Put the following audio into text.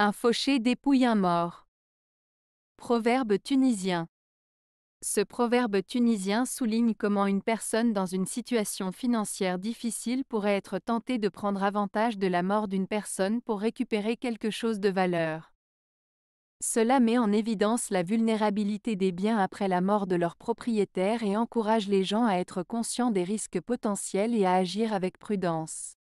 Un fauché dépouille un mort. Proverbe tunisien. Ce proverbe tunisien souligne comment une personne dans une situation financière difficile pourrait être tentée de prendre avantage de la mort d'une personne pour récupérer quelque chose de valeur. Cela met en évidence la vulnérabilité des biens après la mort de leur propriétaire et encourage les gens à être conscients des risques potentiels et à agir avec prudence.